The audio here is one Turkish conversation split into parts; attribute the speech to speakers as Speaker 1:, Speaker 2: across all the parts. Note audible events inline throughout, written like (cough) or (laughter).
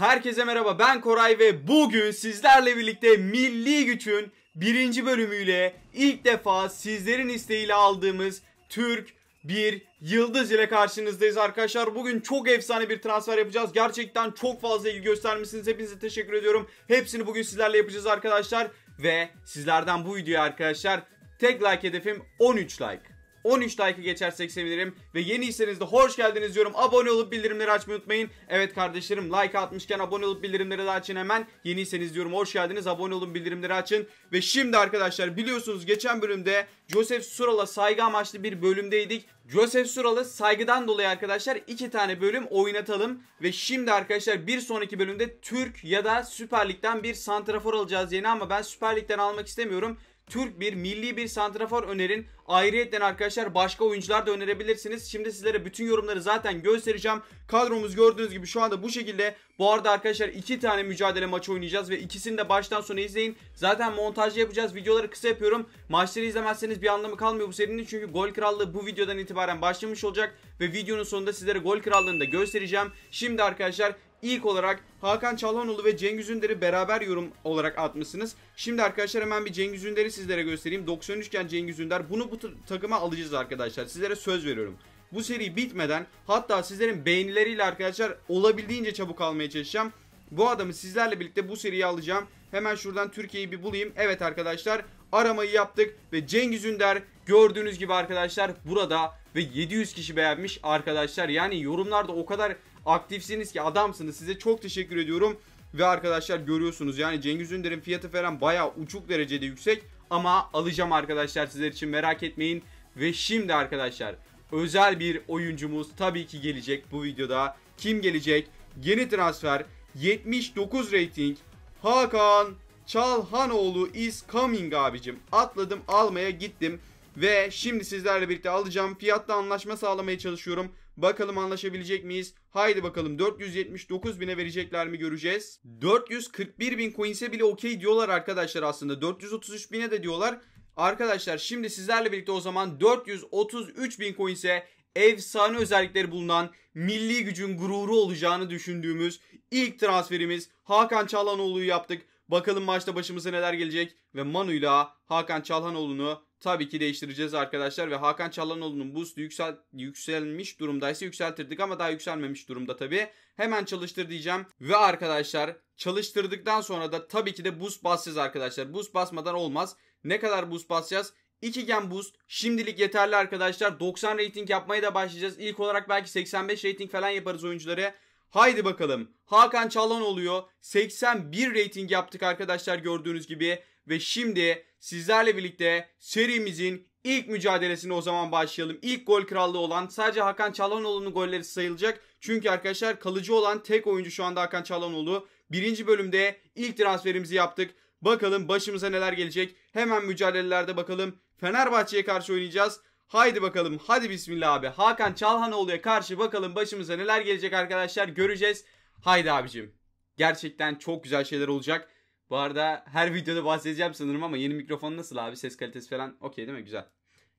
Speaker 1: Herkese merhaba ben Koray ve bugün sizlerle birlikte Milli Güç'ün birinci bölümüyle ilk defa sizlerin isteğiyle aldığımız Türk bir yıldız ile karşınızdayız arkadaşlar. Bugün çok efsane bir transfer yapacağız. Gerçekten çok fazla ilgi göstermişsiniz. Hepinize teşekkür ediyorum. Hepsini bugün sizlerle yapacağız arkadaşlar. Ve sizlerden bu videoya arkadaşlar tek like hedefim 13 like. 13 like'ı geçersek sevinirim. Ve yeniyseniz de hoş geldiniz diyorum. Abone olup bildirimleri açmayı unutmayın. Evet kardeşlerim like atmışken abone olup bildirimleri de açın hemen. Yeniyseniz diyorum hoş geldiniz. Abone olun bildirimleri açın. Ve şimdi arkadaşlar biliyorsunuz geçen bölümde Joseph Sural'a saygı amaçlı bir bölümdeydik. Joseph Sural'ı saygıdan dolayı arkadaşlar iki tane bölüm oynatalım. Ve şimdi arkadaşlar bir sonraki bölümde Türk ya da Süper Lig'den bir santrafor alacağız yeni ama ben Süper Lig'den almak istemiyorum. Türk bir milli bir santrafor önerin. Ayrıyeten arkadaşlar başka oyuncular da önerebilirsiniz. Şimdi sizlere bütün yorumları zaten göstereceğim. Kadromuz gördüğünüz gibi şu anda bu şekilde. Bu arada arkadaşlar iki tane mücadele maçı oynayacağız ve ikisini de baştan sona izleyin. Zaten montajlı yapacağız. Videoları kısa yapıyorum. Maçları izlemezseniz bir anlamı kalmıyor bu serinin. Çünkü gol krallığı bu videodan itibaren başlamış olacak. Ve videonun sonunda sizlere gol krallığını da göstereceğim. Şimdi arkadaşlar İlk olarak Hakan Çalhanoğlu ve Cengiz Ünder'i beraber yorum olarak atmışsınız. Şimdi arkadaşlar hemen bir Cengiz Ünder'i sizlere göstereyim. 93 iken Cengiz Ünder. Bunu bu takıma alacağız arkadaşlar. Sizlere söz veriyorum bu seri bitmeden hatta sizlerin beğenileriyle arkadaşlar olabildiğince çabuk almaya çalışacağım. Bu adamı sizlerle birlikte bu seriye alacağım. Hemen şuradan Türkiye'yi bir bulayım. Evet arkadaşlar aramayı yaptık ve Cengiz Ünder gördüğünüz gibi arkadaşlar burada ve 700 kişi beğenmiş arkadaşlar. Yani yorumlarda o kadar aktifsiniz ki adamsınız. Size çok teşekkür ediyorum. Ve arkadaşlar görüyorsunuz yani Cengiz Ünder'in fiyatı falan bayağı uçuk derecede yüksek. Ama alacağım arkadaşlar sizler için merak etmeyin. Ve şimdi arkadaşlar özel bir oyuncumuz tabii ki gelecek bu videoda. Kim gelecek? Yeni transfer 79 rating Hakan Çalhanoğlu is coming abicim. Atladım almaya gittim. Ve şimdi sizlerle birlikte alacağım. Fiyatta anlaşma sağlamaya çalışıyorum. Bakalım anlaşabilecek miyiz? Haydi bakalım 479 bine verecekler mi göreceğiz. 441 bin coins'e bile okey diyorlar arkadaşlar aslında. 433 bine de diyorlar. Arkadaşlar şimdi sizlerle birlikte o zaman 433 bin coins'e efsane özellikleri bulunan milli gücün gururu olacağını düşündüğümüz ilk transferimiz Hakan Çalhanoğlu'yu yaptık. Bakalım maçta başımıza neler gelecek ve Manu'yla Hakan Çalhanoğlu'nu tabii ki değiştireceğiz arkadaşlar. Ve Hakan Çalhanoğlu'nun boost'u yüksel, yükselmiş durumdaysa yükseltirdik ama daha yükselmemiş durumda tabii. Hemen çalıştır diyeceğim. Ve arkadaşlar çalıştırdıktan sonra da tabii ki de boost basacağız arkadaşlar. Boost basmadan olmaz. Ne kadar boost basacağız? 2 gen boost şimdilik yeterli arkadaşlar. 90 rating yapmaya da başlayacağız. İlk olarak belki 85 rating falan yaparız oyunculara. Haydi bakalım. Hakan Çalhan oluyor. 81 rating yaptık arkadaşlar gördüğünüz gibi. Ve şimdi sizlerle birlikte serimizin ilk mücadelesine o zaman başlayalım. İlk gol krallığı olan sadece Hakan Çalhanoğlu'nun golleri sayılacak. Çünkü arkadaşlar kalıcı olan tek oyuncu şu anda Hakan Çalhanoğlu. Birinci bölümde ilk transferimizi yaptık. Bakalım başımıza neler gelecek. Hemen mücadelelerde bakalım. Fenerbahçe'ye karşı oynayacağız. Haydi bakalım hadi bismillah abi. Hakan Çalhanoğlu'ya karşı bakalım başımıza neler gelecek arkadaşlar göreceğiz. Haydi abicim. Gerçekten çok güzel şeyler olacak. Bu arada her videoda bahsedeceğim sanırım ama yeni mikrofon nasıl abi? Ses kalitesi falan okey değil mi? Güzel.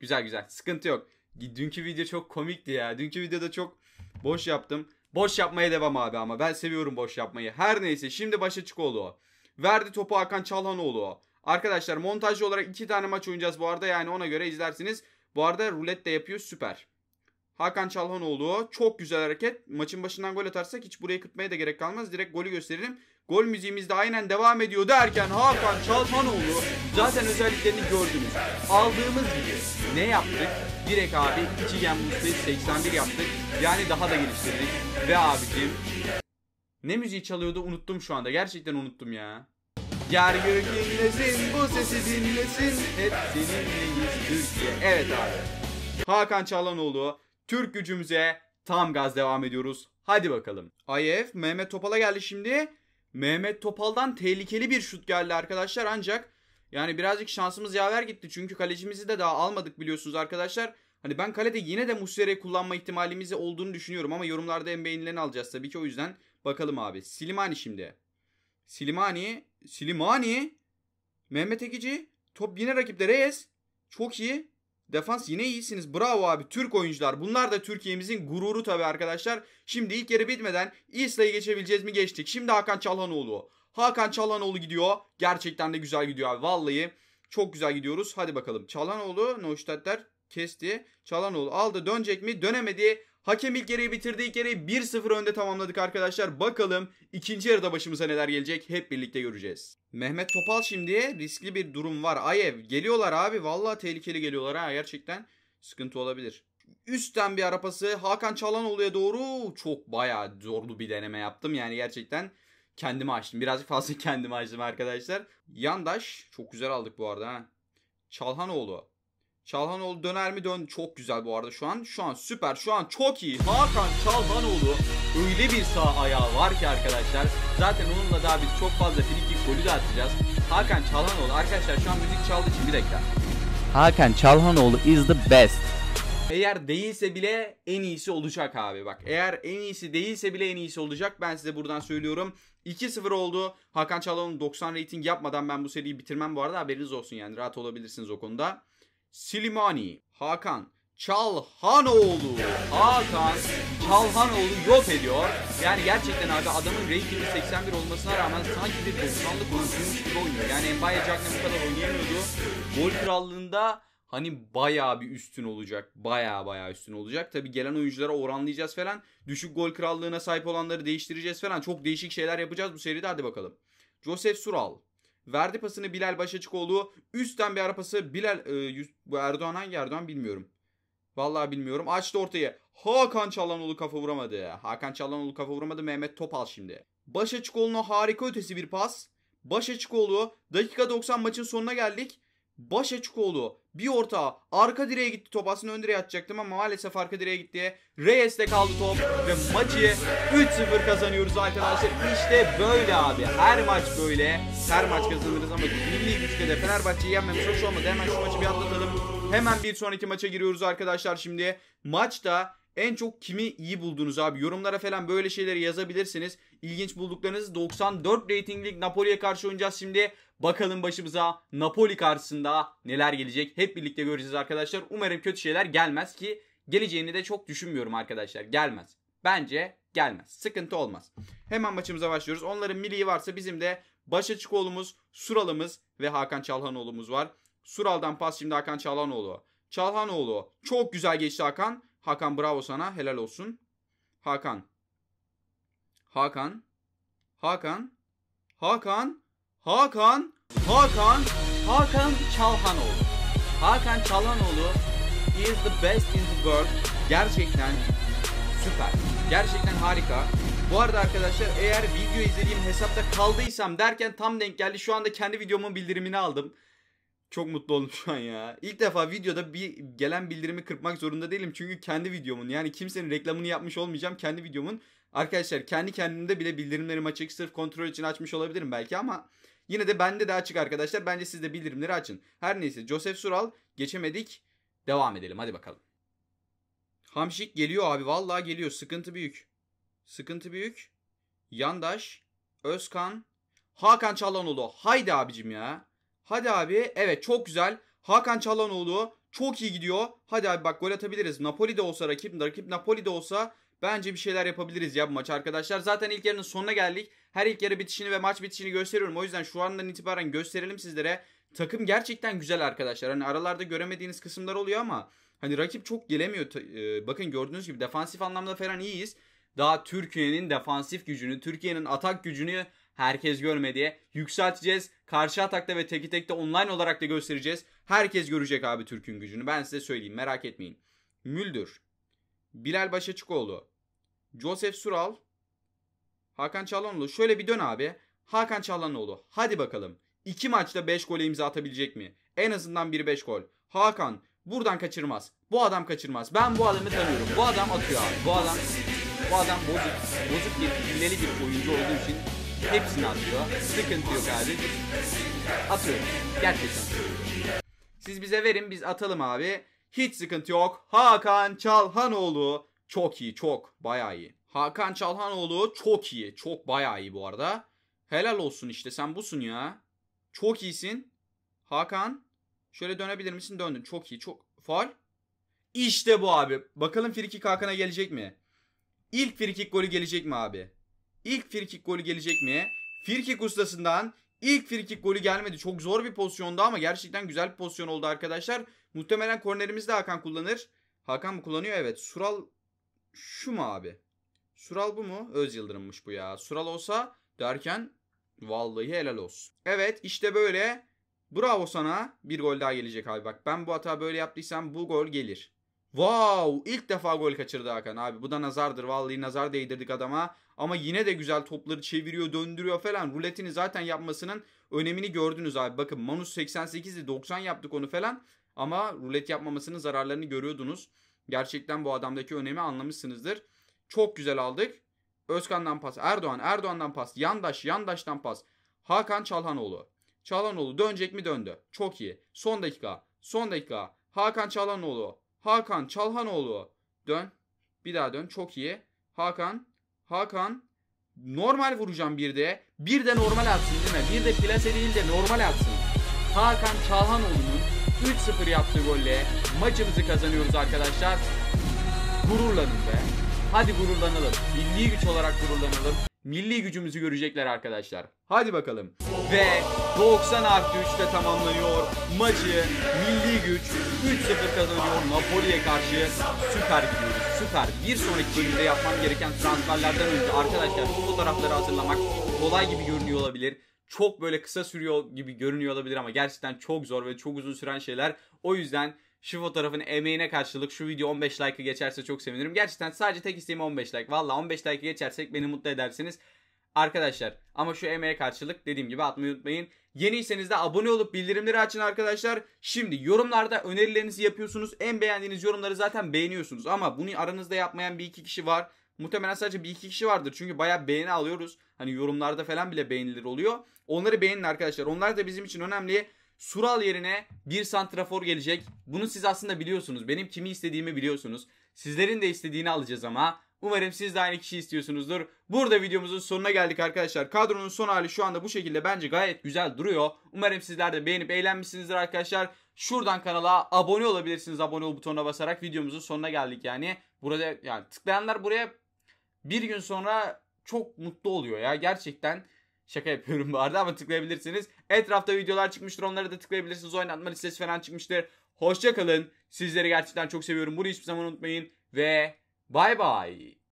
Speaker 1: Güzel güzel. Sıkıntı yok. Dünkü video çok komikti ya. Dünkü videoda çok boş yaptım. Boş yapmaya devam abi ama. Ben seviyorum boş yapmayı. Her neyse şimdi başa çıkoğlu o. Verdi topu Hakan Çalhanoğlu Arkadaşlar montajlı olarak iki tane maç oynayacağız bu arada. Yani ona göre izlersiniz. Bu arada rulet de yapıyor süper. Hakan Çalhanoğlu çok güzel hareket. Maçın başından gol atarsak hiç burayı kırpmaya da gerek kalmaz. Direkt golü gösteririm. Gol müziğimiz de aynen devam ediyor derken Hakan Çalhanoğlu zaten özelliklerini gördünüz. Aldığımız gibi ne yaptık? Direkt abi 2 gen 81 yaptık. Yani daha da geliştirdik. Ve abicim ne müziği çalıyordu unuttum şu anda. Gerçekten unuttum ya. Yer gök inlesin, bu sesi dinlesin. Hep seninleyiz Türkiye. Evet abi. Hakan Çalhanoğlu Türk gücümüze tam gaz devam ediyoruz. Hadi bakalım. IF Mehmet Topal'a geldi şimdi. Mehmet Topal'dan tehlikeli bir şut geldi arkadaşlar ancak yani birazcık şansımız yaver gitti. Çünkü kalecimizi de daha almadık biliyorsunuz arkadaşlar. Hani ben kalede yine de Muslera'yı kullanma ihtimalimiz olduğunu düşünüyorum ama yorumlarda en beğenilerini alacağız tabii ki o yüzden bakalım abi. Silimani şimdi. Silimani, Silimani, Mehmet Ekici, top yine rakipte Reyes. Çok iyi. Defans yine iyisiniz. Bravo abi Türk oyuncular. Bunlar da Türkiye'mizin gururu tabii arkadaşlar. Şimdi ilk yarı bitmeden İsla'yı geçebileceğiz mi geçtik. Şimdi Hakan Çalhanoğlu. Hakan Çalhanoğlu gidiyor. Gerçekten de güzel gidiyor abi. Vallahi çok güzel gidiyoruz. Hadi bakalım. Çalhanoğlu Neustadter kesti. Çalhanoğlu aldı. Dönecek mi? Dönemedi. Hakem ilk yarıyı bitirdi. İlk yarıyı 1-0 önde tamamladık arkadaşlar. Bakalım ikinci yarıda başımıza neler gelecek hep birlikte göreceğiz. Mehmet Topal şimdi riskli bir durum var. Ayev geliyorlar abi. Valla tehlikeli geliyorlar ha gerçekten. Sıkıntı olabilir. Üstten bir arapası Hakan Çalanoğlu'ya doğru çok bayağı zorlu bir deneme yaptım. Yani gerçekten kendimi açtım. Birazcık fazla (laughs) kendimi açtım arkadaşlar. Yandaş çok güzel aldık bu arada ha. Çalhanoğlu Çalhanoğlu döner mi dön? Çok güzel bu arada şu an. Şu an süper. Şu an çok iyi. Hakan Çalhanoğlu öyle bir sağ ayağı var ki arkadaşlar. Zaten onunla daha biz çok fazla frikik golü de atacağız. Hakan Çalhanoğlu arkadaşlar şu an müzik çaldığı için bir dakika. Hakan Çalhanoğlu is the best. Eğer değilse bile en iyisi olacak abi bak. Eğer en iyisi değilse bile en iyisi olacak. Ben size buradan söylüyorum. 2-0 oldu. Hakan Çalhanoğlu 90 rating yapmadan ben bu seriyi bitirmem bu arada. Haberiniz olsun yani rahat olabilirsiniz o konuda. Silimani, Hakan Çalhanoğlu. Hakan Çalhanoğlu yok ediyor. Yani gerçekten abi adamın ratingi 81 olmasına rağmen sanki bir 90'lık oyuncuymuş gibi oynuyor. Yani Mbaye Jack'la bu kadar oynayamıyordu. Gol krallığında hani bayağı bir üstün olacak. Bayağı bayağı üstün olacak. Tabi gelen oyunculara oranlayacağız falan. Düşük gol krallığına sahip olanları değiştireceğiz falan. Çok değişik şeyler yapacağız bu seride. Hadi bakalım. Joseph Sural. Verdi pasını Bilal Başaçıkoğlu. Üstten bir ara Bilal e, Erdoğan hangi Erdoğan bilmiyorum. Vallahi bilmiyorum. Açtı ortaya. Hakan Çalhanoğlu kafa vuramadı. Hakan Çalhanoğlu kafa vuramadı. Mehmet Topal şimdi. Başaçıkoğlu'na harika ötesi bir pas. Başaçıkoğlu dakika 90 maçın sonuna geldik. Baş Açıkoğlu bir orta arka direğe gitti top aslında ön direğe atacaktım ama maalesef arka direğe gitti. Reyes'te kaldı top ve maçı 3-0 kazanıyoruz arkadaşlar. İşte böyle abi her maç böyle. Her maç kazanırız ama milli güçte de Fenerbahçe'yi yenmemiz hoş olmadı. Hemen şu maçı bir atlatalım. Hemen bir sonraki maça giriyoruz arkadaşlar şimdi. Maçta en çok kimi iyi buldunuz abi? Yorumlara falan böyle şeyleri yazabilirsiniz. İlginç bulduklarınız 94 ratinglik Napoli'ye karşı oynayacağız şimdi. Bakalım başımıza Napoli karşısında neler gelecek. Hep birlikte göreceğiz arkadaşlar. Umarım kötü şeyler gelmez ki geleceğini de çok düşünmüyorum arkadaşlar. Gelmez. Bence gelmez. Sıkıntı olmaz. Hemen maçımıza başlıyoruz. Onların Milli varsa bizim de Başaçıkoğlu'muz, Sural'ımız ve Hakan Çalhanoğlu'muz var. Sural'dan pas şimdi Hakan Çalhanoğlu. Çalhanoğlu çok güzel geçti Hakan. Hakan bravo sana helal olsun. Hakan. Hakan. Hakan. Hakan. Hakan, Hakan, Hakan Çalhanoğlu. Hakan Çalhanoğlu, he is the best in the world. Gerçekten süper. Gerçekten harika. Bu arada arkadaşlar eğer video izlediğim hesapta kaldıysam derken tam denk geldi. Şu anda kendi videomun bildirimini aldım. Çok mutlu oldum şu an ya. İlk defa videoda bir gelen bildirimi kırpmak zorunda değilim. Çünkü kendi videomun yani kimsenin reklamını yapmış olmayacağım. Kendi videomun. Arkadaşlar kendi kendimde bile bildirimlerim açık sırf kontrol için açmış olabilirim belki ama Yine de bende de açık arkadaşlar. Bence siz de bildirimleri açın. Her neyse Joseph Sural geçemedik. Devam edelim hadi bakalım. Hamşik geliyor abi vallahi geliyor. Sıkıntı büyük. Sıkıntı büyük. Yandaş, Özkan, Hakan Çalhanoğlu. Haydi abicim ya. Hadi abi. Evet çok güzel. Hakan Çalhanoğlu çok iyi gidiyor. Hadi abi bak gol atabiliriz. Napoli de olsa rakip, rakip Napoli de olsa Bence bir şeyler yapabiliriz ya bu maç arkadaşlar. Zaten ilk yarının sonuna geldik. Her ilk yarı bitişini ve maç bitişini gösteriyorum. O yüzden şu andan itibaren gösterelim sizlere. Takım gerçekten güzel arkadaşlar. Hani aralarda göremediğiniz kısımlar oluyor ama hani rakip çok gelemiyor. E, bakın gördüğünüz gibi defansif anlamda falan iyiyiz. Daha Türkiye'nin defansif gücünü, Türkiye'nin atak gücünü herkes görmediği yükselteceğiz. Karşı atakta ve teki tekte online olarak da göstereceğiz. Herkes görecek abi Türk'ün gücünü. Ben size söyleyeyim merak etmeyin. Müldür, Bilal Başaçıkoğlu, Joseph Sural, Hakan Çalhanoğlu. Şöyle bir dön abi. Hakan Çalhanoğlu. Hadi bakalım. İki maçta 5 gole imza atabilecek mi? En azından bir 5 gol. Hakan buradan kaçırmaz. Bu adam kaçırmaz. Ben bu adamı tanıyorum. Bu adam atıyor abi. Bu adam bu adam bozuk, bozuk bir hileli bir oyuncu olduğu için hepsini atıyor. Sıkıntı yok abi. Atıyor. Gerçekten. Siz bize verin biz atalım abi. Hiç sıkıntı yok. Hakan Çalhanoğlu çok iyi çok baya iyi. Hakan Çalhanoğlu çok iyi. Çok baya iyi bu arada. Helal olsun işte sen busun ya. Çok iyisin. Hakan şöyle dönebilir misin? Döndün. Çok iyi çok. Fal. İşte bu abi. Bakalım frikik Hakan'a gelecek mi? İlk frikik golü gelecek mi abi? İlk frikik golü gelecek mi? Frikik ustasından ilk frikik golü gelmedi. Çok zor bir pozisyonda ama gerçekten güzel bir pozisyon oldu arkadaşlar. Muhtemelen kornerimizi de Hakan kullanır. Hakan mı kullanıyor? Evet. Sural şu mu abi? Sural bu mu? Öz Yıldırım'mış bu ya. Sural olsa derken vallahi helal olsun. Evet işte böyle. Bravo sana. Bir gol daha gelecek abi. Bak ben bu hata böyle yaptıysam bu gol gelir. Wow! ilk defa gol kaçırdı Hakan abi. Bu da nazardır. Vallahi nazar değdirdik adama. Ama yine de güzel topları çeviriyor, döndürüyor falan. Ruletini zaten yapmasının önemini gördünüz abi. Bakın Manus 88'di 90 yaptık onu falan. Ama rulet yapmamasının zararlarını görüyordunuz. Gerçekten bu adamdaki önemi anlamışsınızdır. Çok güzel aldık. Özkan'dan pas Erdoğan, Erdoğan'dan pas Yandaş, Yandaş'tan pas Hakan Çalhanoğlu. Çalhanoğlu dönecek mi döndü. Çok iyi. Son dakika, son dakika. Hakan Çalhanoğlu, Hakan Çalhanoğlu. Dön. Bir daha dön. Çok iyi. Hakan, Hakan. Normal vuracağım bir de. Bir de normal atsın değil mi? Bir de plase değil de normal atsın. Hakan Çalhanoğlu'nun 3-0 yaptığı golle maçımızı kazanıyoruz arkadaşlar. Gururlanın be. Hadi gururlanalım. Milli güç olarak gururlanalım. Milli gücümüzü görecekler arkadaşlar. Hadi bakalım. Ve 90 artı 3'te tamamlanıyor maçı. Milli güç 3-0 kazanıyor Napoli'ye karşı. Süper gidiyoruz. Süper. Bir sonraki bölümde yapmam gereken transferlerden önce arkadaşlar bu fotoğrafları hazırlamak kolay gibi görünüyor olabilir çok böyle kısa sürüyor gibi görünüyor olabilir ama gerçekten çok zor ve çok uzun süren şeyler. O yüzden şu fotoğrafın emeğine karşılık şu video 15 like'ı geçerse çok sevinirim. Gerçekten sadece tek isteğim 15 like. Valla 15 like'ı geçersek beni mutlu edersiniz. Arkadaşlar ama şu emeğe karşılık dediğim gibi atmayı unutmayın. Yeniyseniz de abone olup bildirimleri açın arkadaşlar. Şimdi yorumlarda önerilerinizi yapıyorsunuz. En beğendiğiniz yorumları zaten beğeniyorsunuz. Ama bunu aranızda yapmayan bir iki kişi var. Muhtemelen sadece bir iki kişi vardır. Çünkü baya beğeni alıyoruz. Hani yorumlarda falan bile beğenilir oluyor. Onları beğenin arkadaşlar. Onlar da bizim için önemli. Sural yerine bir santrafor gelecek. Bunu siz aslında biliyorsunuz. Benim kimi istediğimi biliyorsunuz. Sizlerin de istediğini alacağız ama. Umarım siz de aynı kişi istiyorsunuzdur. Burada videomuzun sonuna geldik arkadaşlar. Kadronun son hali şu anda bu şekilde bence gayet güzel duruyor. Umarım sizler de beğenip eğlenmişsinizdir arkadaşlar. Şuradan kanala abone olabilirsiniz. Abone ol butonuna basarak videomuzun sonuna geldik yani. Burada yani tıklayanlar buraya bir gün sonra çok mutlu oluyor ya. Gerçekten şaka yapıyorum bu arada ama tıklayabilirsiniz. Etrafta videolar çıkmıştır onları da tıklayabilirsiniz. Oynatma listesi falan çıkmıştır. Hoşçakalın. Sizleri gerçekten çok seviyorum. Bunu hiçbir zaman unutmayın. Ve bay bay.